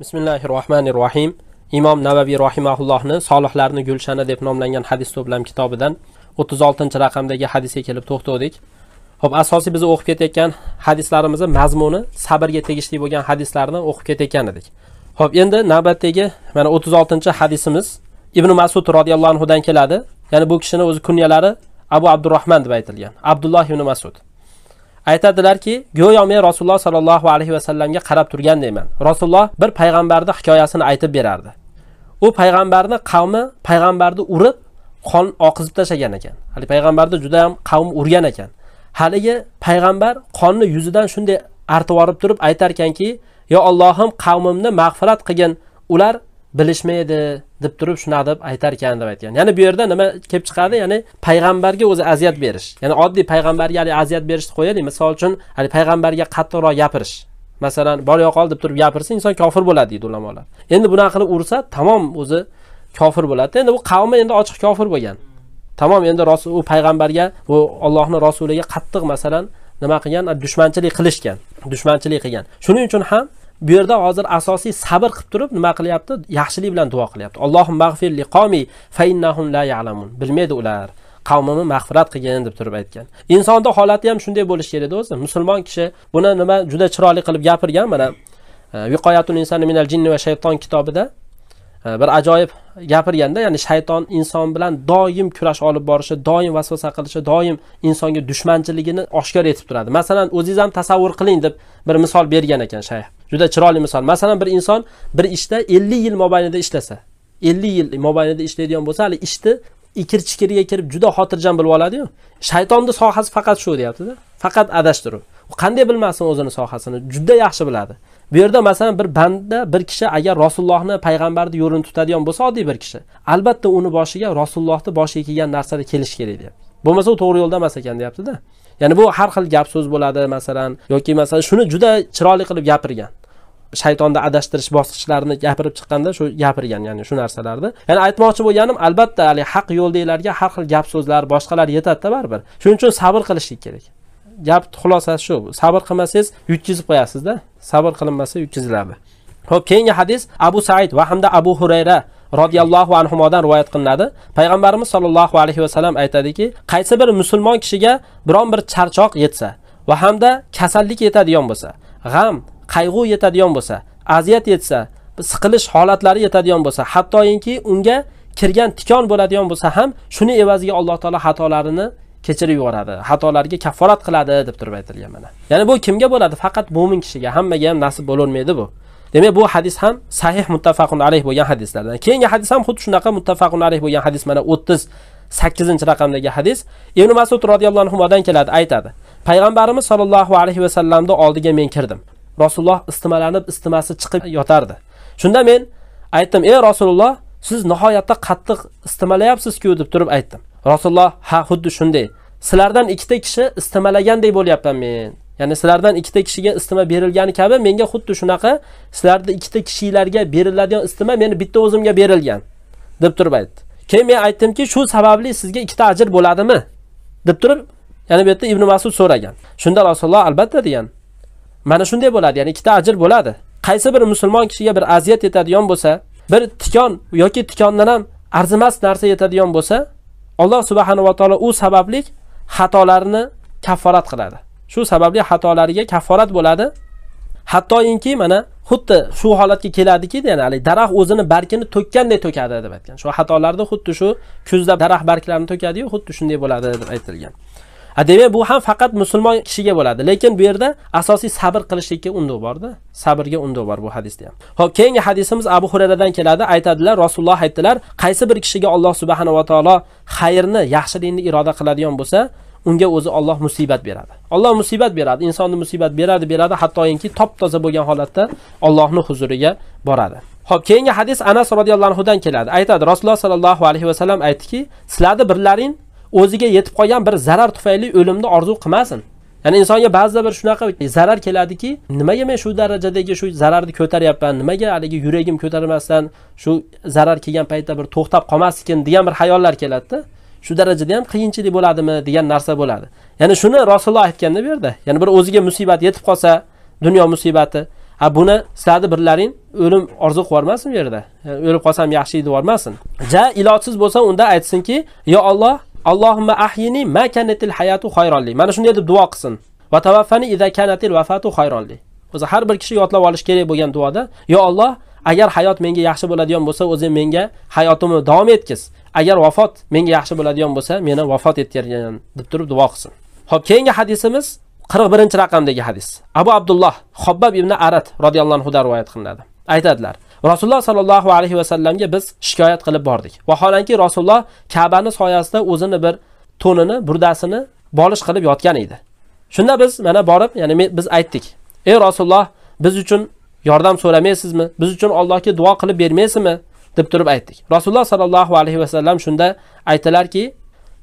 bismillahi rohmanir rohim imom navaviy rohimaullohni solihlarni gulshani deb nomlangan hadis to'plam kitobidan o'ttiz oltinchi raqamdagi hadisga kelib to'xtadik ho'p asosiy biz o'qib ketayotgan hadislarimizni mazmuni sabrga tegishli bo'lgan hadislarni o'qib ketayotgan edik ho'p endi navbatdagi mana o'ttiz oltinchi hadisimiz ibn masud roziyallohu anhudan keladi ya'ni bu kishini o'zi kunyalari abu abdurahmon deb aytilgan abdulloh ibn masud aytadilarki go'yo men rasululloh sollallohu alayhi vasallamga qarab turgandayman rasululloh bir payg'ambarni hikoyasini aytib berardi u payg'ambarni qavmi payg'ambarni urib qon oqizib tashlagan ekan haligi payg'ambarni judayam qavm urgan ekan haligi payg'ambar qonni yuzidan shunday artib yuborib turib aytarkanki yo allohim qavmimni mag'firat qilgin ular bilishmaydi deb turib shunaqa deb aytar ekan deb aytgan ya'ni bu yerda nima kelib chiqadi ya'ni payg'ambarga o'zi aziyat berish ya'ni oddiy payg'ambarga haligi aziyat berishni qo'yaylik misol uchun haligi payg'ambarga qattiqroq gapirish masalan bor yo'q ol deb turib gapirsa inson kofir bo'ladi deydi ulamolar endi bunaqa qilib ursa tamom o'zi kofir bo'ladi endi u qavmi endi ochiq kofir bo'lgan tamom endi rasul u payg'ambarga bu ollohni rasuliga qattiq masalan nima qilgan dushmanchilik qilishgan dushmanchilik qilgan shuning uchun ham bu yerda hozir asosiy sabr qilib turib nima qilyapti yaxshilik bilan duo qilyapti la ya'lamun bilmaydi ular qavmimni mag'firat qilgin deb turib aytgan insonni holati ham shunday bo'lishi kerak o'zi musulmon kishi buni nima juda chiroyli qilib gapirgan mana e, insani minal va shayton kitobida bir ajoyib gapirganda ya'ni shayton inson bilan doim kurash olib borishi doim vasvasa qilishi doim insonga dushmanchiligini oshkor etib turadi masalan o'zingiz ham tasavvur qiling deb bir misol bergan ekan shayx juda chiroyli misol masalan bir inson bir ishda ellik yil mobaynida ishlasa ellik yil mobaynida ishlaydigan bo'lsa hali ishni ikir chikiriga kirib juda xotirjam bilib oladiyu shaytonni sohasi faqat shu deyaptida faqat adashtiruv qanday bilmasin o'zini sohasini juda yaxshi biladi bu yerda masalan bir banda bir kishi agar rasulullohni payg'ambarni yo'lini tutadigan bo'lsa oddiy bir kishi albatta uni boshiga rasulullohni boshiga kelgan narsada kelishi kerak deyapti bo'lmasa u to'g'ri yo'lda emas ekan deyaptida ya'ni bu har xil gap so'z bo'ladi masalan yoki masalan shuni juda chiroyli qilib gapirgan shaytonni adashtirish bosqichlarini gapirib chiqqanda shu gapirgan ya'ni shu narsalarni ya'ni aytmoqchi bo'lganim albatta haq yo'ldagilarga har xil gap so'zlar boshqalar yetadida baribir shuning uchun sabr qilishlik kerak gap xulosasi shu sabr qilmasangiz yutkazib qo'yasizda sabr qilinmasa yutkaziladi ho'p keyingi hadis abu said va hamda abu hurayra roziyallohu anhudan rivoyat qilinadi payg'ambarimiz sollallohu alayhi vasallam aytadiki qaysi bir musulmon kishiga biron bir charchoq yetsa va hamda kasallik yetadigan bo'lsa g'am qayg'u yetadigan bo'lsa aziyat yetsa siqilish holatlari yetadigan bo'lsa hattoki unga kirgan tikon bo'ladigan bo'lsa ham shuni evaziga alloh taolo xatolarini kechirib yuboradi xatolarga kafforat qiladi deb turib aytilgan mana ya'ni bu kimga bo'ladi faqat mo'min kishiga hammaga ham nasib bo'lavermaydi bu demak bu hadis ham sahih muttafaqun alayh bo'lgan hadislardan keyingi hadis ham xuddi shunaqa muttafaqun alayh bo'lgan hadis mana o'ttiz sakkizinchi raqamdagi hadis ibn masud roziyallohu anhudan keladi aytadi payg'ambarimiz sollallohu alayhi vasallamni oldiga men kirdim rasululloh istimalanib istimasi chiqib yotardi shunda men aytdim ey rasululloh siz nihoyatda qattiq istimalayapsizku deb turib aytdim Rasululloh ha xuddi shunday. Sizlardan ikkita kishi istimalaganday bo'lyapman men. Ya'ni sizlardan ikkita kishiga istima berilgani kabi menga xuddi shunaqa sizlarni ikkita kishilarga beriladigan istima meni bitta o'zimga berilgan deb turib aytdi. Keyin men aytdimki, shu sababli sizga ikkita ajr bo'ladimi? deb turib, yana bu yerda Ibn Mas'ud so'ragan. Shunda Rasululloh albatta degan. Mana shunday bo'ladi, ya'ni ikkita ajr bo'ladi. Qaysi bir musulmon kishiga bir aziyat yetadigan bo'lsa, bir tikon yoki tikondan ham arzimas narsa yetadigan bo'lsa, Alloh subhanahu va taolo u sababli xatolarini kafforat qiladi. Shu sababli xatolariga kafforat bo'ladi. Hattoyinki mana xuddi shu holatga keladiki, ya'ni hali daraxt o'zini barkini to'kkanday to'kadi deb aytgan. Shu xatolarda xuddi shu kuzda daraxt barklarini to'kadi-yu, xuddi shunday bo'ladi deb aytilgan. a demak bu ham faqat musulmon kishiga bo'ladi lekin bu yerda asosiy sabr qilishlikka undov borda sabrga undov bor bu hadisda ham ho'p keyingi hadisimiz abu hurayradan keladi aytadilar rasululloh aytdilar qaysi bir kishiga alloh subhanava taolo xayrni yaxshilikni iroda qiladigan bo'lsa unga o'zi Alloh musibat beradi. Alloh musibat beradi, insonni musibat beradi, beradi, hattoki top toza bo'lgan holatda Allohning huzuriga boradi. Xo'p, keyingi hadis Anas radhiyallohu anhu dan keladi. Aytadi, Rasululloh sallallohu alayhi vasallam aytdiki, sizlarni birlaring o'ziga yetib qolgan bir zarar tufayli o'limni orzu qilmasin ya'ni insonga ba'zida bir shunaqa zarar keladiki nimaga men shu darajadagi shu zararni ko'taryapman nimaga haligi yuragim ko'tarmasdan shu zarar kelgan paytda bir to'xtab qolmasmikin degan bir hayollar keladida shu darajada ham qiyinchilik bo'ladimi degan narsa bo'ladi ya'ni shuni rasululloh aytganda bu yerda ya'ni bir o'ziga musibat yetib qolsa dunyo musibati a buni sizlarni birlaring o'lim orzu qilib yubormasin bu yerda o'lib qolsam yaxshi edi yubormasin ja ilojsiz bo'lsa unda aytsinki yo olloh Allohumma ahyini ma kanatil hayatu xayrolli. Mana shunday deb duo qilsin. Va tavaffani idza kanatil vafatu xayrolli. O'zi har bir kishi yodlab olish kerak bo'lgan duoda, yo Alloh, agar hayot menga yaxshi bo'ladigan bo'lsa, o'zing menga hayotimni davom etkiz. Agar vafot menga yaxshi bo'ladigan bo'lsa, meni vafot ettirgan deb turib duo qilsin. Xo'p, keyingi hadisimiz 41-raqamdagi hadis. Abu Abdulloh Xobbab ibn Arat radhiyallohu anhu rivoyat qilinadi. Aytadilar: rasululloh sollallohu alayhi vasallamga biz shikoyat qilib bordik vaholanki rasululloh kabani soyasida o'zini bir to'nini burdasini bolish qilib yotgan edi shunda biz mana borib ya'ni biz aytdik ey rasululloh biz uchun yordam so'ramaysizmi biz uchun allohga duo qilib bermaysizmi deb turib aytdik rasululloh sollallohu alayhi vasallam shunda aytdilarki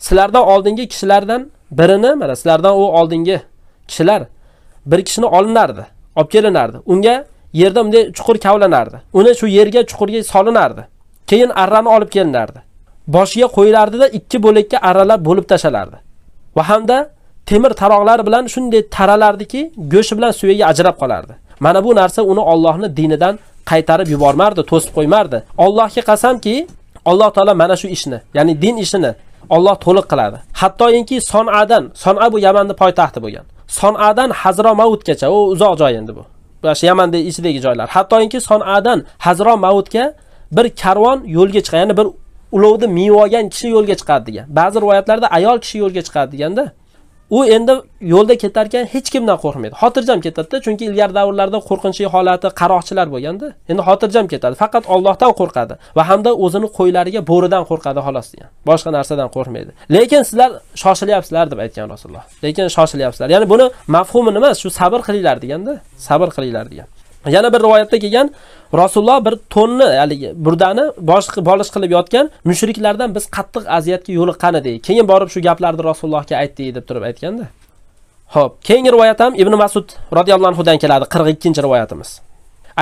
sizlardan oldingi kishilardan birini mana sizlardan u oldingi kishilar bir kishini olinardi olib kelinardi unga yerda bunday chuqur kavlanardi uni shu yerga chuqurga solinardi keyin arrani olib kelinardi boshiga qo'yilardida ikki bo'lakka arralar bo'lib tashalardi va hamda temir taroqlar bilan shunday taralardiki go'sht bilan suyagi ajrab qolardi mana bu narsa uni Allohni dinidan qaytarib yubormardi to'sib qo'ymardi allohga qasamki alloh taolo mana shu ishni ya'ni din ishini Alloh to'liq qiladi hattoyinki sonadan sona bu yamanni poytaxti bo'lgan sonadan hazromautgacha u uzoq joy endi bu yaman ichidagi joylar hattoki sonadan hazro mavutga bir karvon yo'lga chiqadi, ya'ni bir ulovni miyib olgan kishi yo'lga chiqadi degan ba'zi rivoyatlarda ayol kishi yo'lga chiqadi deganda u endi yo'lda ketar ekan hech kimdan qo'rqmaydi xotirjam ketadida chunki ilgari davrlarda qo'rqinchli holati qaroqchilar bo'lganda endi xotirjam ketadi faqat ollohdan qo'rqadi va hamda o'zini qo'ylariga bo'ridan qo'rqadi xolos degan boshqa narsadan qo'rqmaydi lekin sizlar shoshilyapsizlar deb aytgan rasululloh lekin shoshilyapsizlar ya'ni buni mafhumi nima shu sabr qilinglar deganda sabr qilinglar degan Yana bir rivoyatda kelgan Rasululloh bir tonni haligi burdani bosh bolish qilib yotgan mushriklardan biz qattiq aziyatga yo'liqqan edik. Keyin borib shu gaplarni Rasulullohga aytdik deb turib aytganda. Xo'p, keyingi rivoyat ham Ibn Mas'ud radhiyallohu anhu dan keladi, 42-rivoyatimiz.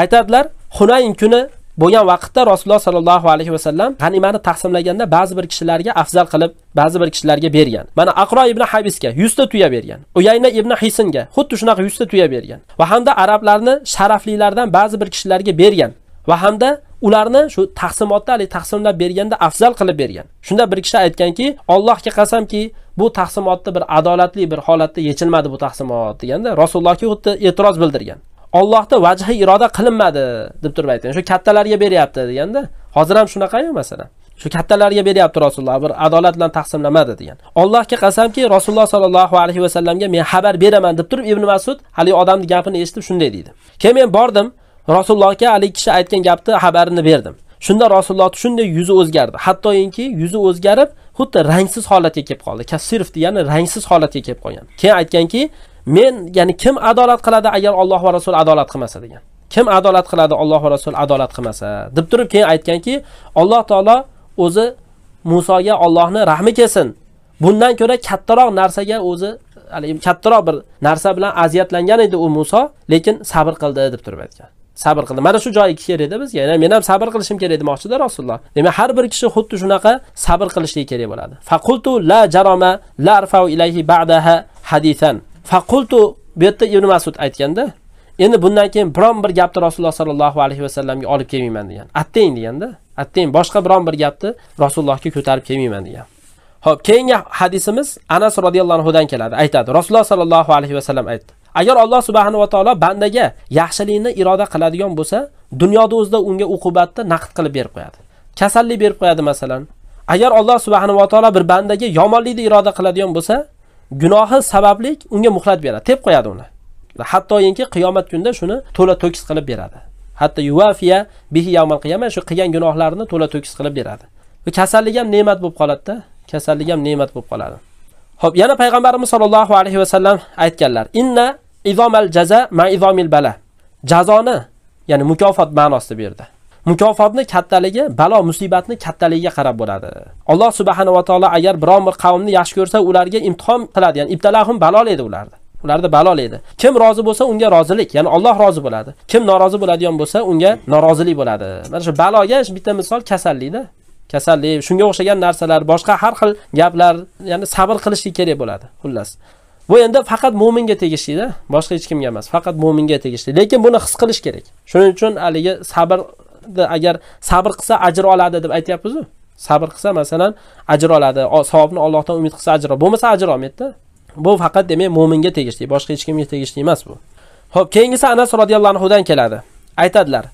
Aytadilar, Hunayn kuni bo'lgan vaqtda rasululloh sollallohu alayhi vasallam g'animani taqsimlaganda ba'zi bir kishilarga afzal qilib ba'zi bir kishilarga bergan mana aqro ibn habisga 100 ta tuya bergan uyayna ibn hisinga xuddi shunaqa 100 ta tuya bergan va hamda arablarni sharaflilardan ba'zi bir kishilarga bergan va hamda ularni shu taqsimotda haligi taqsimlab berganda afzal qilib bergan shunda bir kishi aytganki allohga qasamki bu taqsimotni bir adolatli bir holatda yechilmadi bu taqsimot deganda rasulullohga xuddi e'tiroz bildirgan Allohda vajhi iroda qilinmadi deb turib aytgan. Shu kattalarga beryapti deganda, hozir ham shunaqa masalan. Shu kattalarga beryapti Rasululloh bir adolat bilan taqsimlamadi degan. Allohga qasamki, Rasululloh sallallohu alayhi va sallamga men xabar beraman deb turib Ibn Mas'ud hali odamni gapini eshitib shunday deydi. Keyin men bordim, Rasulullohga haligi kishi aytgan gapni xabarini berdim. Shunda Rasululloh shunday yuzi o'zgardi. Hattoyinki yuzi o'zgarib, xuddi rangsiz holatga kelib qoldi. Kasirf degani rangsiz holatga kelib qolgan. Keyin aytganki, men ya'ni kim adolat qiladi agar Alloh va rasul adolat qilmasa degan kim adolat qiladi Alloh va rasul adolat qilmasa deb turib keyin aytganki Alloh taolo o'zi Musoga Allohni rahmi kelsin bundan ko'ra kattaroq narsaga o'zi haligi kattaroq bir narsa bilan aziyatlangan edi u Muso lekin sabr qildi deb turib aytgan sabr qildi mana shu joyi kerak edi bizga ya'ni men ham sabr qilishim kerak demoqchida rasululloh demak har bir kishi xuddi shunaqa sabr qilishligi kerak bo'ladi faqultu la jaroma la ilayhi ba'daha hadisan faqultu bu yerda ibn masud aytganda endi bundan keyin biron bir gapni rasululloh sollallohu alayhi vasallamga olib kelmayman degan attang deganda attang boshqa biron bir gapni rasulullohga ko'tarib kelmayman degan ho'p keyingi hadisimiz anas roziyallohu anhudan keladi aytadi rasululloh sollallohu alayhi vasallam aytdi agar alloh subhanava taolo bandaga yaxshilikni iroda qiladigan bo'lsa dunyoda o'zida unga uqubatni naqd qilib berib qo'yadi kasallik berib qo'yadi masalan agar alloh subhanava taolo bir bandaga yomonlikni iroda qiladigan bo'lsa gunohi sababli unga muhlat beradi tep qo'yadi uni hattoyinki qiyomat kunida shuni to'la to'kis qilib beradi hatto yuvafiya bihi yavmal qiyama shu qilgan gunohlarini to'la to'kis qilib beradi bu kasallik ham ne'mat bo'lib qoladida kasallik ham ne'mat bo'lib qoladi ho'p yana payg'ambarimiz sollallohu alayhi vasallam aytganlar inna izomal jaza ma izomil bala jazoni ya'ni mukofot ma'nosida bu yerda mukofotni kattaligi balo musibatni kattaligiga qarab bo'ladi alloh subhanahu va taolo agar biron bir qavmni yaxshi ko'rsa ularga imtihon qiladi ya'ni ibtalahum balolaydi ularni ularda balo edi kim rozi bo'lsa unga rozilik ya'ni Alloh rozi bo'ladi kim norozi bo'ladigan bo'lsa unga norozilik bo'ladi mana shu baloga bitta misol kasallikda kasallik shunga o'xshagan narsalar boshqa har xil gaplar ya'ni sabr qilishlik kerak bo'ladi xullas bu endi faqat mo'minga tegishlida boshqa hech kimga emas faqat mo'minga tegishli lekin buni his qilish kerak shuning uchun haligi sabr agar sabr qilsa ajr oladi deb aytyapmizu sabr qilsa masalan ajr oladi savobni ollohdan umid qilsa ajr bo'lmasa ajr olmaydida bu faqat demak mo'minga tegishli boshqa hech kimga tegishli emas bu ho'p keyingisi anas roziyallohu anhudan keladi aytadilar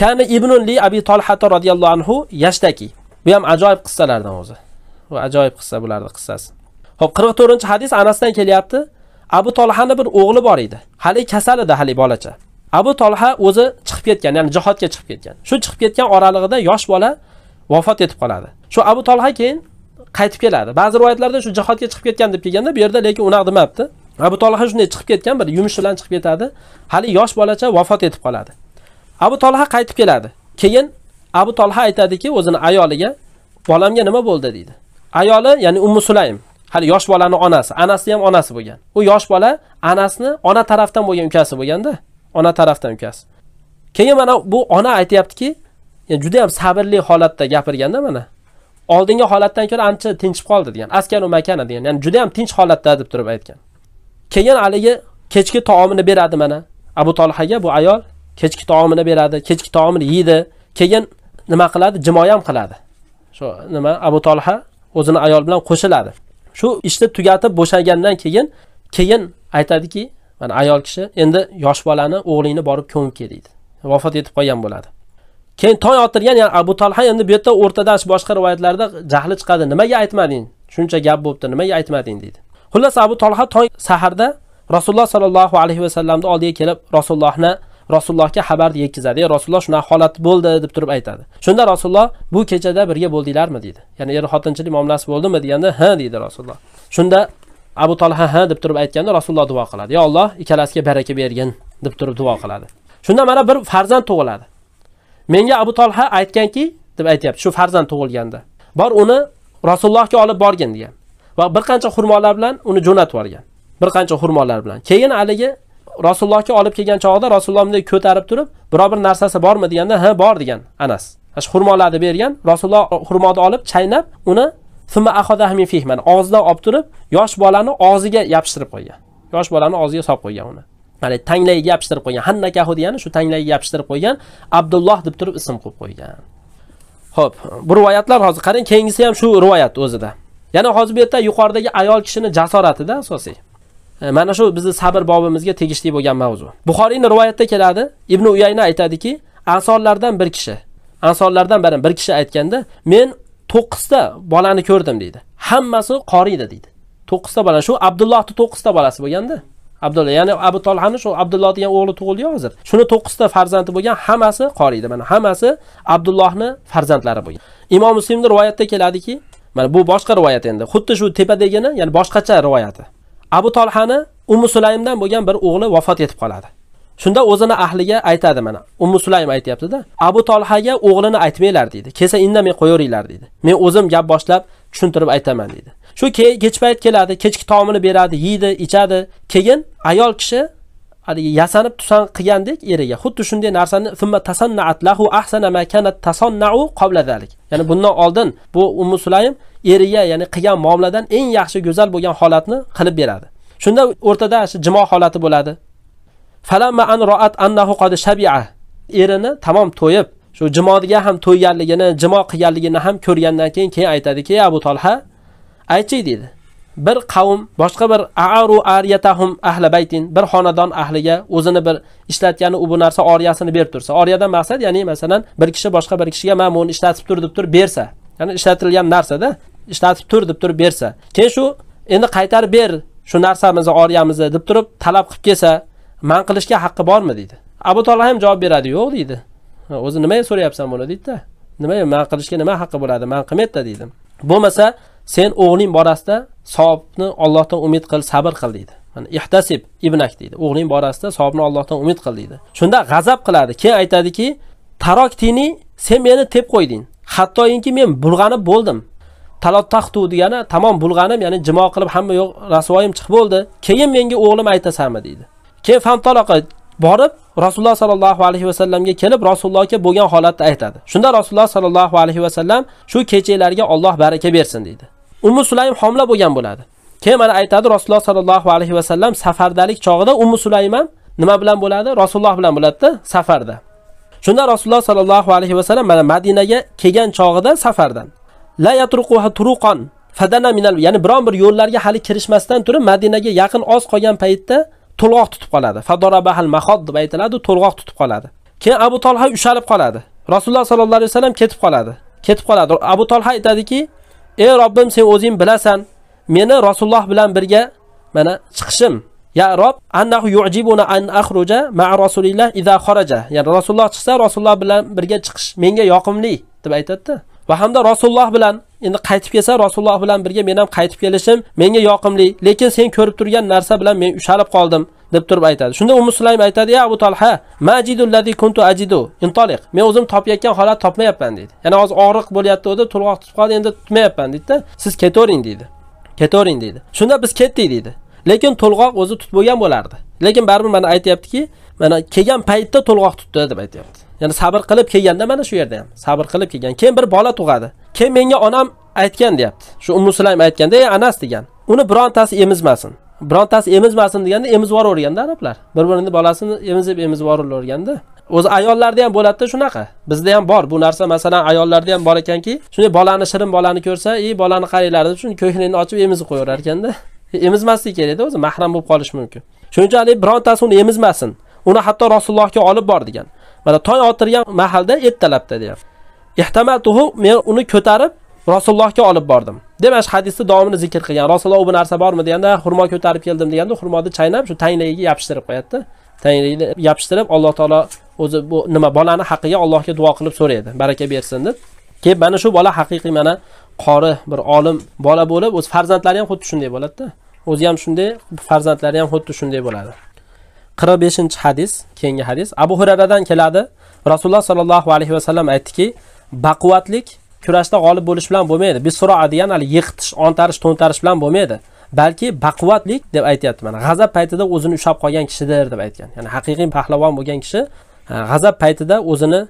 kani ibnunli abi tolhata roziyallohu anhu yashtaki bu ham ajoyib qissalardan o'zi bu ajoyib qissa bularni qissasi ho'p qirq to'rtinchi hadis anasdan kelyapti abu tolhani bir o'g'li bor edi hali kasal edi hali bolacha abu tolha o'zi chiqib ketgan ya'ni jihodga chiqib ketgan shu chiqib ketgan oralig'ida yosh bola vafot etib qoladi shu abu tolha keyin qaytib keladi ba'zi rivoyatlarda shu jihodga chiqib ketgan deb kelganda bu yerda lekin unaqa demabdi abu tolha shunday chiqib ketgan bir yumush bilan chiqib ketadi hali yosh bolacha vafot etib qoladi abu tolha qaytib keladi keyin abu tolha aytadiki o'zini ayoliga bolamga nima bo'ldi deydi ayoli ya'ni ummu sulaym hali yosh bolani onasi anasi ham onasi bo'lgan u yosh bola anasini ona tarafdan bo'lgan ukasi bo'lganda ona tarafdan ukasi keyin mana bu ona aytyaptiki juda yam sabrli holatda gapirganda mana oldingi holatdan ko'ra ancha tinchib qoldi degan askanu makana degan ya'ni juda yam tinch holatda deb turib aytgan keyin haligi kechki taomini beradi mana abu tolhaga bu ayol kechki taomini beradi kechki taomini yeydi keyin nima qiladi jimoya ham qiladi shu nima abu tolha o'zini ayol bilan qo'shiladi shu ishni tugatib bo'shagandan keyin keyin aytadiki mana ayol kishi endi yosh bolani o'g'lingni borib ko'mib kel deydi vafot etib qolgan bo'ladi keyin tong ottirgan ya'ni abu tolha endi bu yerda o'rtadan boshqa rivoyatlarda jahli chiqadi nimaga aytmading shuncha gap bo'libdi nimaga aytmading deydi xullas abu tolha tong saharda rasululloh sollallohu alayhi vasallamni oldiga kelib rasulullohni rasulullohga xabarni yetkazadi ey rasululloh shunaqa holat bo'ldi deb turib aytadi shunda rasululloh bu kechada birga bo'ldinglarmi deydi ya'ni er xotinchilik muomalasi bo'ldimi deganda ha deydi rasululloh shunda abu tolha ha deb turib aytganda rasululloh duo qiladi yo alloh ikkalasiga baraka bergin deb turib duo qiladi shunda mana bir farzand tug'iladi menga abu tolha aytganki deb aytyapti shu farzand tug'ilganda bor uni rasulullohga olib borgin degan va bir qancha xurmolar bilan uni jo'natib yuborgan bir qancha xurmolar bilan keyin haligi rasulullohga olib kelgan chog'ida rasululloh bunday ko'tarib turib biror bir narsasi bormi deganda ha bor degan anas xurmolarni bergan rasululloh xurmoni olib chaynab uni og'zidan olib turib yosh bolani og'ziga yopishtirib qo'ygan yosh bolani og'ziga solib qo'ygan uni hali tanglayiga yopishtirib qo'ygan hannakahu degani shu tanglayiga yopishtirib qo'ygan abdulloh deb turib ism qo'yib qo'ygan ho'p bu rivoyatlar hozir qarang keyingisi ham shu rivoyat o'zida yana hozir bu yerda yuqoridagi ayol kishini jasoratida asosiy e, mana shu bizni sabr bobimizga tegishli bo'lgan mavzu buxoriyni rivoyatida keladi ibn uyayna aytadiki ansorlardan bir kishi ansorlardan biri bir kishi aytganda men to'qqizta bolani ko'rdim deydi hammasi qori edi deydi to'qqizta bola shu abdullohni to'qqizta bolasi bo'lganda abdulla ya'ni abu tolhani shu abdulloh degan o'g'li tug'ildi hozir shuni to'qqizta farzandi bo'lgan hammasi qori edi mana hammasi abdullohni farzandlari bo'lgan imom muslimni rivoyatda keladiki mana bu boshqa rivoyat endi xuddi shu tepadagini ya'ni boshqacha rivoyati abu tolhani ummu sulaymdan bo'lgan bir o'g'li vafot etib qoladi Shunda o'zini ahliga aytadi mana. Ummu Sulaym aytayapti-da, Abu tolhaga o'g'lini aytmanglar deydi. Kelsa indamay qo'yaveringlar deydi. Men o'zim gap boshlab tushuntirib aytaman deydi. Shu kechki payt keladi, kechki taomini beradi, yeydi, ichadi. Keyin ayol kishi haligi yasanib tusan qilgandek eriga xuddi shunday narsani tasannaat lahu ahsana ma kanat tasannau Ya'ni bundan oldin bu Ummu Sulaym eriga ya'ni qilgan muomaladan eng yaxshi go'zal bo'lgan holatni qilib beradi. Shunda o'rtada shu jimo holati bo'ladi. falamma an roat annahu qad shabi'a erini tamom to'yib shu jimodiga ham to'yganligini jimo qilganligini ham ko'rgandan keyin keyin aytadiki abu tolha aytchi deydi bir qavm boshqa bir aaru ariyatahum ahli baytin bir xonadon ahliga o'zini bir ishlatgani u bu narsa oriyasini berib tursa oriyadan maqsad ya'ni masalan bir kishi boshqa bir kishiga mana buni ishlatib tur deb turib bersa ya'ni ishlatilgan narsada ishlatib tur deb turib bersa keyin shu endi qaytarib ber shu narsamizni oriyamizni deb turib talab qilib kelsa man qilishga haqqi bormi deydi abu tolib ham javob beradi yo'q deydi o'zi nimaga so'rayapsan buni deydida nimaga man qilishga nima haqqi bo'ladi man qilmaydida deydi bo'lmasa sen o'g'ling borasida savobni ollohdan umid qil sabr qil deydi yani, ihtasib ibnak deydi o'g'ling borasida savobni ollohdan umid qil deydi shunda g'azab qiladi keyin aytadiki taroktini sen meni tep qo'yding hattoki men bulg'anib bo'ldim talot taxtu degani tamom bulg'anim ya'ni jimo qilib hamma yo'q rasvoyim chiqib bo'ldi keyin menga o'g'lim aytasanmi deydi keyin fantaloqa borib rasululloh sollallohu alayhi vasallamga kelib rasulullohga bo'lgan holatni aytadi shunda rasululloh sollallohu alayhi vasallam shu kechalarga olloh baraka bersin deydi ummu sulaym homila bo'lgan bo'ladi keyin mana aytadi rasululloh sollallohu alayhi vasallam safardalik chog'ida ummu sulaym nima bilan bo'ladi rasululloh bilan bo'ladida safarda shunda rasululloh sollallohu alayhi vasallam mana madinaga kelgan chog'ida safardan la yatruquha turuqon fadana minal ya'ni biron bir yo'llarga hali kirishmasdan turib madinaga yaqin oz qolgan paytda to'lg'oq tutib qoladi. Fadorabahal mahod deb aytiladi, to'lg'oq tutib qoladi. Keyin Abu tolha ushalib qoladi. Rasululloh sollallohu alayhi vasallam ketib qoladi. Ketib qoladi. Abu tolha aytadiki: "Ey Robbim, sen o'zing bilasan, meni Rasululloh bilan birga mana chiqishim Ya Rob, yu'jibuna an akhruja ma'a Rasulillah idza kharaja. Ya'ni Rasululloh chiqsa, Rasululloh bilan birga chiqish menga yoqimli deb aytadida Va hamda Rasululloh bilan endi qaytib kelsa rasululloh bilan birga men ham qaytib kelishim menga yoqimli lekin sen ko'rib turgan narsa bilan men ushalib qoldim deb turib aytadi shunda umu sulaym aytadi ey abu tolha majidullazi kuntu ajidu intoliq men o'zim topayotgan holat topmayapman deydi ya'ni hozir og'riq bo'lyapti o'zi to'lg'oq tutib qoldi endi tutmayapman deydida siz ketavering deydi ketavering deydi shunda biz ketdik deydi lekin to'lg'oq o'zi tutib bo'lgan bo'lardi lekin baribir mana aytyaptiki mana kelgan paytda to'lg'oq tutdi deb aytyapti ya'ni sabr qilib kelganda mana shu yerda ham sabr qilib kelgan keyin bir bola tug'adi keyin menga onam aytgan deyapti shu ummu sulaym aytganda ey anas degan uni birontasi emizmasin birontasi emizmasin deganda emizib yuboraverganda arablar bir birini bolasini emizib emizib yuboraverganda o'zi ayollarda ham bo'ladida shunaqa bizda ham bor bu narsa masalan ayollarda ham bor ekanki shunday bolani shirin bolani ko'rsa и bolani qaranglar deb shuni ko'kragini ochib emizib qo'yaverar ekanda emizmaslik kerakda o'zi mahram bo'lib qolishi mumkin shuning uchun haligi birontasi uni emizmasin uni hatto Rasulullohga olib bor degan. Mana tong otirgan mahalda ertalabda degan. Ihtamatuhu men uni ko'tarib Rasulullohga olib bordim. Demak, hadisni davomini zikr qilgan. Rasululloh bu narsa bormi deganda, xurmo ko'tarib keldim deganda, xurmoni chaynab shu tanglayiga yopishtirib qo'yadi. Tanglayini yopishtirib Alloh taolo o'zi bu nima bolani haqqiga Allohga duo qilib so'raydi. Baraka bersin deb. Keyin mana shu bola haqiqiy mana qori bir olim bola bo'lib, o'z farzandlari ham xuddi shunday bo'ladi-da. O'zi ham shunday, farzandlari ham xuddi shunday bo'ladi. qirq beshinchi hadis keyingi hadis abu huraradan keladi rasululloh sollallohu alayhi vasallam aytdiki baquvvatlik kurashda g'olib bo'lish bilan bo'lmaydi bisuroa degan hali yiqitish ontarish to'ntarish bilan bo'lmaydi balki baquvvatlik deb aytyapti mana g'azab paytida o'zini ushlab qolgan kishidir deb aytgan ya'ni haqiqiy pahlavon bo'lgan kishi g'azab paytida o'zini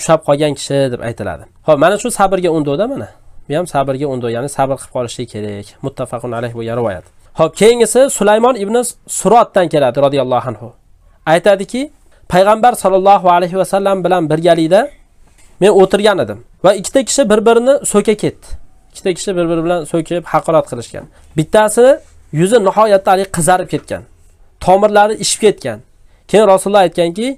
ushlab qolgan kishi deb aytiladi ho'p mana shu sabrga undovda mana bu ham sabrga undov ya'ni sabr qilib qolishlik kerak muttafaqun alayh bo'lgan rivoyat Xo'p, keyingisi Sulaymon ibn Surotdan keladi radhiyallohu anhu. Aytadiki, payg'ambar sallallohu alayhi va sallam bilan birgalikda men o'tirgan edim va ikkita kishi bir-birini so'ka ketdi. Ikkita kishi bir-biri bilan so'kib haqorat qilishgan. Bittasi yuzi nihoyatda hali qizarib ketgan. Tomirlari ishib ketgan. Keyin Rasululloh aytganki,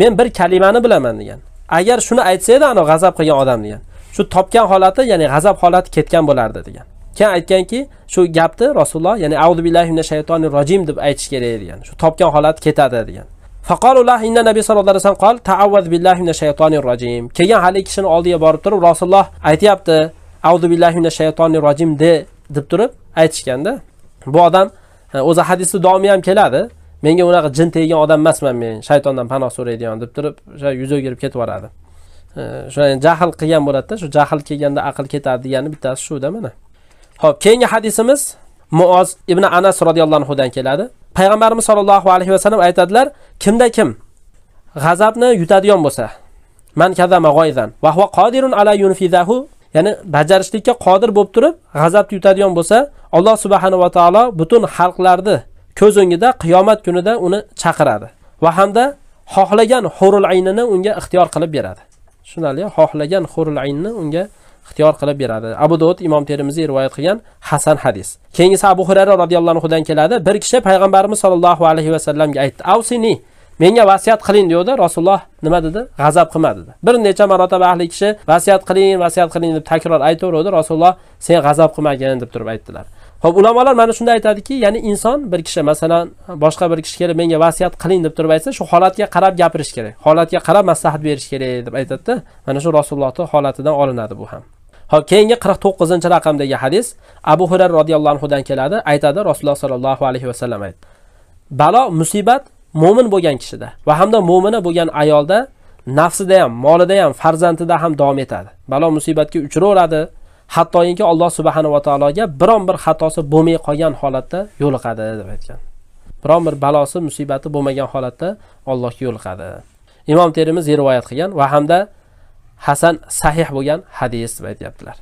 men bir kalimani bilaman degan. Agar shuni aytsa edi, ana g'azab qilgan odam degan. Shu topgan holati, ya'ni g'azab holati ketgan bo'lardi degan. keyin aytganki shu gapni rasululloh ya'ni audu billahi mina shaytonir rojim deb aytish kerak degan shu topgan holat ketadi degan inna nabiy sallallohu alayhi vasallam qol billahi mina shaytonir rojim keyin haligi kishini oldiga borib turib rasululloh aytyapti audu billahi mina shaytonir rojim de deb turib aytishganda bu odam e, o'zi hadisni davomi ham keladi menga unaqa jin tegan odam emasman men shaytondan panoh so'raydigan deb turib o'sha yuz o'girib ketib yuboradi e, shu jahl qilgan bo'ladida shu jahl kelganda aql ketadi degani bittasi shuda mana ho'p keyingi hadisimiz Muoz ibn Anas radhiyallohu anhu dan keladi. Payg'ambarimiz sollallohu alayhi vasallam aytadilar, kimda kim g'azabni yutadigan bo'lsa, man va huwa qodirun ala yunfizahu, ya'ni bajarishlikka qodir bo'lib turib, g'azabni yutadigan bo'lsa, Alloh subhanahu va taolo butun xalqlarni ko'z o'ngida qiyomat kunida uni chaqiradi va hamda xohlagan xurul aynini unga ixtiyor qilib beradi. Tushunarli? Xohlagan xurul aynini unga ixtiyor qilib beradi abu dovud imom termiziy rivoyat qilgan hasan hadis keyingisi abu xurayra roziyallohu anhudan keladi bir kishi payg'ambarimiz sollallohu alayhi vasallamga aytdi avsini menga vasiyat qiling degandi rasululloh nima dedi g'azab qilma dedi bir necha marotaba ahli kishi vasiyat qiling vasiyat qiling deb takror aytaverdi rasululloh sen g'azab qilmagin deb turib aytdilar ho'p ulamolar mana shunda aytadiki ya'ni inson bir kishi masalan boshqa bir kishi kelib menga vasiyat qiling deb turib aytsa shu holatga qarab gapirish kerak holatga qarab maslahat berish kerak deb aytadida mana shu rasulullohni holatidan olinadi bu ham Hop keyingi 49 raqamdagi hadis Abu Hurayra radhiyallohu anhudan keladi. Aytadi Rasululloh sallallohu alayhi vasallam aytdi. Balo musibat mo'min bo'lgan kishida va hamda mo'mina bo'lgan ayolda nafsida ham, molida ham, farzandida ham davom etadi. Balo musibatga uchraveradi. hattoki Alloh subhanahu va taologa biron bir xatosi bo'lmay qolgan holatda yo'liqadi deb aytgan. Biron bir balosi, musibati bo'lmagan holatda Allohga yo'liqadi. Imom termiziy rivoyat qilgan va hamda hasan sahih bo'lgan hadis deb aytyaptilar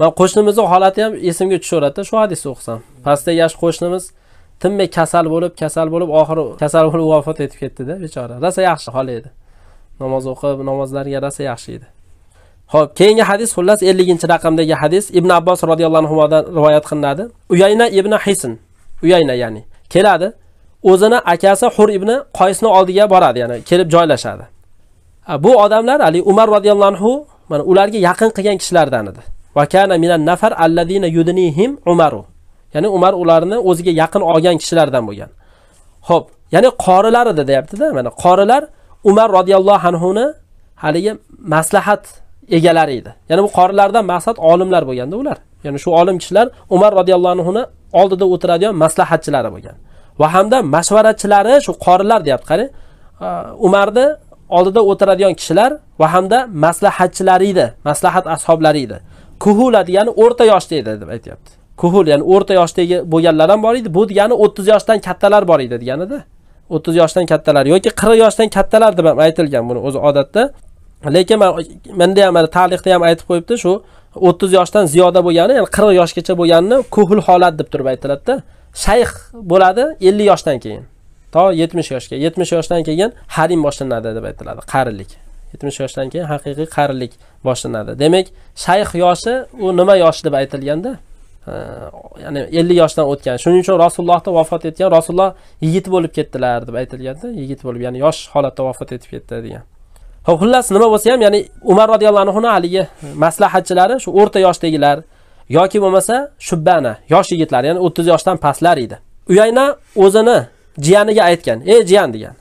man qo'shnimizni holati ham esimga tushaveradida shu hadisni o'qisam pastda yosh qo'shnimiz tinmay kasal bo'lib kasal bo'lib oxiri kasal bo'lib vafot etib ketdida bechora rosa yaxshi hol edi namoz o'qib namozlarga rosa yaxshi edi ho'p keyingi hadis xullas elliginchi raqamdagi hadis ibn abbos roziyallohu anhudan rivoyat qilinadi uyayna ibn hisn uyayna ya'ni keladi o'zini akasi hur ibn qoysni oldiga boradi ya'ni kelib joylashadi bu odamlar ali umar roziyallohu anhu mana ularga yaqin qilgan kishilardan edi vakana minan nafar allazina yudnihim umaru ya'ni umar ularni o'ziga yaqin olgan kishilardan bo'lgan ho'p ya'ni qorilar edi deyaptida mana qorilar umar roziyallohu anhuni haligi maslahat egalari edi ya'ni bu qorilardan maqsad olimlar bo'lganda ular ya'ni shu olim kishilar umar roziyallohu anhuni oldida o'tiradigan maslahatchilari bo'lgan va hamda mashvaratchilari shu qorilar deyapti qarang umarni oldida o'tiradigan kishilar va hamda maslahatchilari edi maslahat ashoblari edi kuhula degani o'rta yoshda edi deb aytyapti kuhul ya'ni o'rta yoshdagi bo'lganlar ham bor edi bu degani o'ttiz yoshdan kattalar bor edi deganida o'ttiz yoshdan kattalar yoki qirq yoshdan kattalar deb ham aytilgan buni o'zi odatda lekin man menda ham mana tarixda ham aytib qo'yibdi shu o'ttiz yoshdan ziyoda bo'lgani ya'ni qirq yoshgacha bo'lganini kuhul holat deb turib aytiladida shayx bo'ladi ellik yoshdan keyin to yetmish yoshga yetmish yoshdan keyin harim boshlanadi deb aytiladi qarilik yetmish yoshdan keyin haqiqiy qarilik boshlanadi demak shayx yoshi u nima yosh deb aytilganda ya'ni ellik yoshdan o'tgan shuning uchun rasulullohni vafot etgan rasululloh yigit bo'lib ketdilar deb aytilganda yigit bo'lib ya'ni yosh holatda vafot etib ketdi degan ho'p xullas nima bo'lsa ham ya'ni umar roziyallohu anhu haligi maslahatchilari shu o'rta yoshdagilar yoki bo'lmasa shubbana yosh yigitlar ya'ni o'ttiz yoshdan pastlar edi uyayna o'zini jiyaniga aytgan ey jiyan degan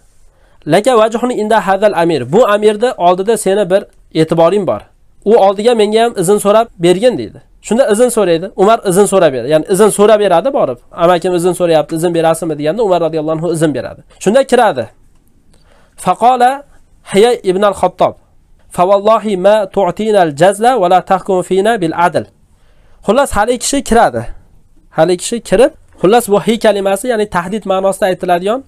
laka vajuhni inda hadal amir bu amirni oldida seni bir e'tiboring bor u oldiga menga ham izn so'rab bergin deydi shunda izn so'raydi umar izn so'rab beradi ya'ni izn so'rab beradi borib amakim izn so'rayapti izn berasizmi deganda umar roziyallohu anhu izn beradi shunda kiradi faqola hiya ibn al xattob favallohi ma tu'tinal jazla va la tahkum fina bil adl xullas haligi kishi kiradi haligi kishi kirib xullas bu hiy kalimasi ya'ni tahdid ma'nosida aytiladigan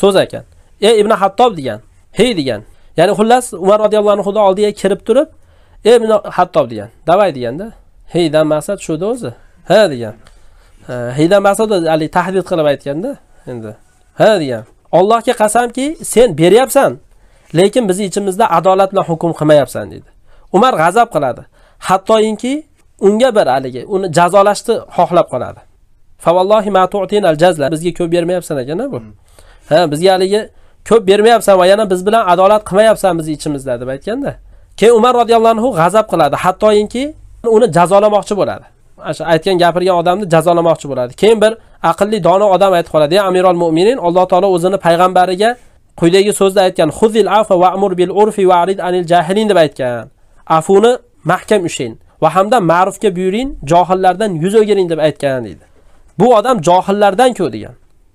so'z ekan ey ibn hattob degan hey degan ya'ni xullas umar roziyallohu anhuni oldiga kirib turib ey ibn hattob degan davay deganda heydan maqsad shuda o'zi ha degan heydan maqsad haligi tahdid qilib aytganda endi ha degan ollohga qasamki sen beryapsan lekin bizni ichimizda adolat bilan hukm qilmayapsan deydi umar g'azab qiladi hattoinki unga bir haligi uni jazolashni xohlab qoladi favallohi matu'tin al jazla bizga ko'p bermayapsan ekana bu hmm. ha bizga haligi ko'p bermayapsan va yana biz bilan adolat qilmayapsan bizni ichimizda deb aytganda keyin umar roziyallohu anhu g'azab qiladi hattoinki uni jazolamoqchi bo'ladi shu aytgan gapirgan odamni jazolamoqchi bo'ladi keyin bir aqlli dono odam aytib qoladi ya amirol mo'minin alloh taolo o'zini payg'ambariga quyidagi so'zda aytgan huzil afa va amur bil urfi va arid anil jahilin deb aytgan afuni mahkam ushlang va hamda ma'rufga buyuring johillardan yuz o'giring deb aytgan deydi bu odam johillardan-ku degan.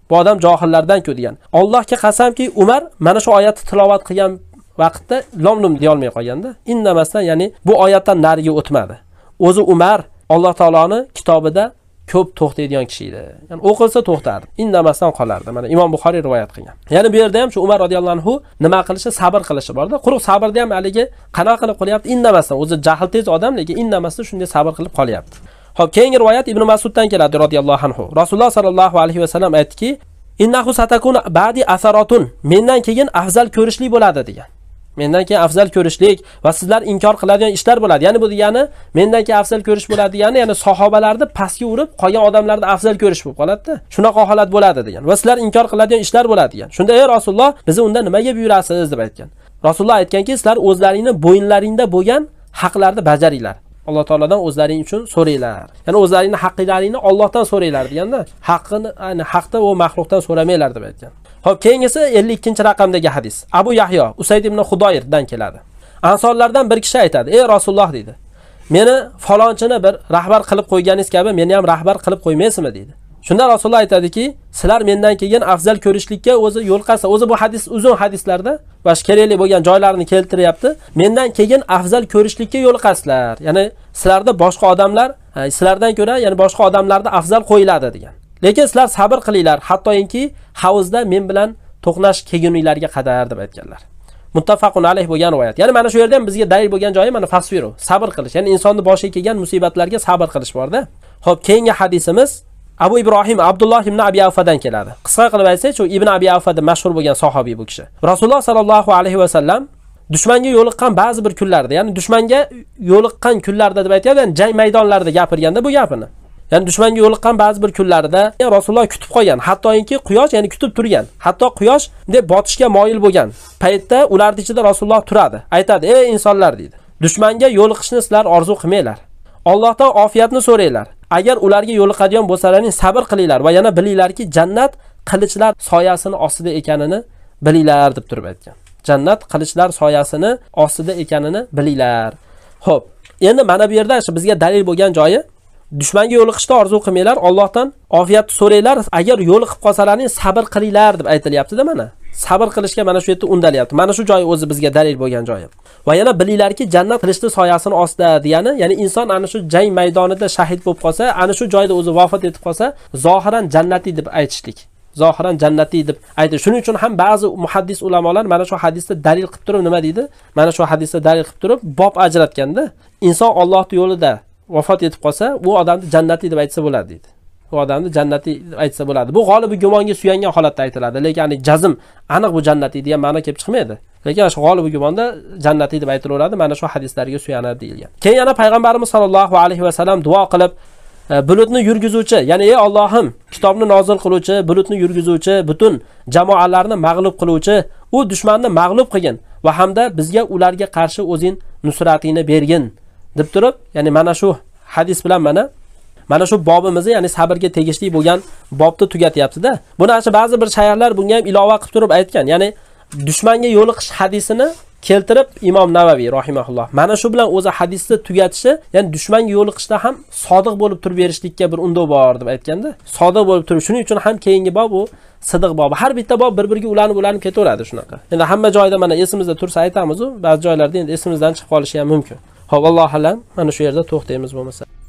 Bu odam johillardan-ku degan. Allohga qasamki, Umar mana shu oyatni tilovat qilgan vaqtda lomlum deya olmay qolganda, indamasdan, ya'ni bu oyatdan nariga o'tmadi. O'zi Umar Alloh taoloni kitobida ko'p to'xtaydigan kishi edi. Ya'ni o'qilsa to'xtardi, indamasdan qolardi. Mana Imom Buxoriy rivoyat qilgan. Ya'ni bu yerda ham shu Umar radhiyallohu anhu nima qilishi, sabr qilishi borda. Quruq sabrni ham haligi qanaqa qilib qolyapti, indamasdan. O'zi jahl tez odam, lekin indamasdan shunday sabr qilib qolyapti. Xo'p, keyingi rivoyat Ibn Mas'uddan keladi roziyallohu anhu. Rasululloh sallallohu alayhi va sallam aytdiki, "Innahu satakun ba'di asaratun", mendan keyin afzal ko'rishlik bo'ladi degan. Mendan keyin afzal ko'rishlik va sizlar inkor qiladigan ishlar bo'ladi. Ya'ni bu degani mendan keyin afzal ko'rish bo'ladi degani, ya'ni sahobalarni pastga urib, qolgan odamlarni afzal ko'rish bo'lib qoladi-da. Shunaqa holat bo'ladi degan. Va sizlar inkor qiladigan ishlar bo'ladi degan. Shunda ey Rasululloh, bizni unda nimaga buyurasiz deb aytgan. Rasululloh aytganki, sizlar o'zlaringni bo'yinlaringda bo'lgan haqlarni bajaringlar. alloh taolodan o'zlaring uchun so'ranglar ya'ni o'zlaringni haqqilaringni ollohdan so'ranglar deganda haqqini yani haqda u maxluqdan so'ramanglar deb aytgan ho'p keyingisi ellik ikkinchi raqamdagi hadis abu yahyo usayd ibn hudoyirdan keladi ansorlardan bir kishi aytadi ey rasululloh deydi meni falonchini bir rahbar qilib qo'yganingiz kabi meni ham rahbar qilib qo'ymaysizmi deydi shunda rasululloh aytadiki sizlar mendan keyin afzal ko'rishlikka o'zi yo'l qarsa o'zi bu hadis uzun hadislarda va kerakli bo'lgan joylarini keltiryapti mendan keyin afzal ko'rishlikka yo'l qaslar ya'ni sizlarda boshqa odamlar sizlardan ko'ra ya'ni boshqa odamlarni afzal qo'yiladi degan lekin sizlar sabr qilinglar hattoki havuzda men bilan to'qnash kelguninglarga qadar deb aytganlar muttafaqun alayh bo'lgan rivoyat ya'ni mana shu yerda ham bizga dalil bo'lgan joyi mana fasviru sabr qilish ya'ni insonni boshiga kelgan musibatlarga sabr qilish borda ho'p keyingi hadisimiz Abu Ibrohim Abdulloh ibn Abi Avfadan keladi. Qisqa qilib aytsak, u Ibn Abi Avfada mashhur bo'lgan sahobiy bu kishi. Rasululloh sallallohu alayhi va sallam dushmanga yo'liqqan ba'zi bir kunlarda, ya'ni dushmanga yo'liqqan kunlarda deb aytyapti ya'ni jang maydonlarida gapirganda bu gapini. Ya'ni dushmanga yo'liqqan ba'zi bir kunlarida Rasululloh kutib qolgan, hattoki quyosh, ya'ni kutib turgan, hatto quyosh deb botishga moyil bo'lgan paytda ularning ichida Rasululloh turadi. Aytadi: "Ey insonlar" deydi. Dushmanga yo'liqishni sizlar orzu qilmanglar. ollohdan ofiyatni so'ranglar. agar ularga yo'liqadigan bo'lsalaring sabr qilinglar va yana bilinglarki jannat qilichlar soyasini ostida ekanini bilinglar deb turib aytgan jannat qilichlar soyasini ostida ekanini bilinglar ho'p endi mana bu yerda bizga dalil bo'lgan joyi dushmanga yo'liqishni orzu qilmanglar ollohdan ofiyatni so'ranglar agar yo'liqib qolsalaring sabr qilinglar deb aytilyaptida mana sabr qilishga mana shu yerda undalyapti mana shu joyi o'zi bizga dalil bo'lgan joyi va yana bilinglarki jannat qilishni soyasini ostida degani ya'ni inson ana shu jang maydonida shahid bo'lib qolsa ana shu joyda o'zi vafot etib qolsa zohiran jannatiy deb aytishlik zohiran jannatiy deb aytdi shuning uchun ham ba'zi muhaddis ulamolar mana shu hadisda dalil qilib turib nima deydi mana shu hadisda dalil qilib turib bob ajratganda inson ollohni yo'lida vafot etib qolsa u odamni jannatiy deb aytsa bo'ladi deydi u odamni jannatiy deb aytsa bo'ladi bu g'olibi gumonga suyangan holatda aytiladi lekin jazm aniq bu jannatiy degan ma'no kelib chiqmaydi lekin shu g'olibi gumonda jannatiy deb aytilaveradi mana shu hadislarga suyanadi deyilgan keyin yana payg'ambarimiz sollallohu alayhi vasallam duo qilib e, bulutni yurgizuvchi ya'ni ey ollohim kitobni nozil qiluvchi bulutni yurgizuvchi butun jamoalarni mag'lub qiluvchi u dushmanni mag'lub qilgin va hamda bizga ularga qarshi o'zing nusratingni bergin deb turib ya'ni mana shu hadis bilan mana mana shu bobimizni ya'ni sabrga tegishli bo'lgan bobni tugatyapti-da. Buni ana shu ba'zi bir shayxlar bunga ham ilova qilib turib aytgan. Ya'ni dushmanga yo'liqish hadisini keltirib Imom Navaviy rohimaulloh mana shu bilan o'zi hadisni tugatishi, ya'ni dushmanga yo'liqishda ham sodiq bo'lib turib berishlikka bir undov bor deb aytganda, sodiq bo'lib turib. Shuning uchun ham keyingi bob u sidiq bobi. Har bitta bob bir-biriga ulanib ulanib ketaveradi shunaqa. Endi hamma joyda mana esimizda tursa aytamiz ba'zi joylarda endi esimizdan chiqib qolishi ham mumkin. ho'p allohu alam, mana shu yerda to'xtaymiz bo'lmasa.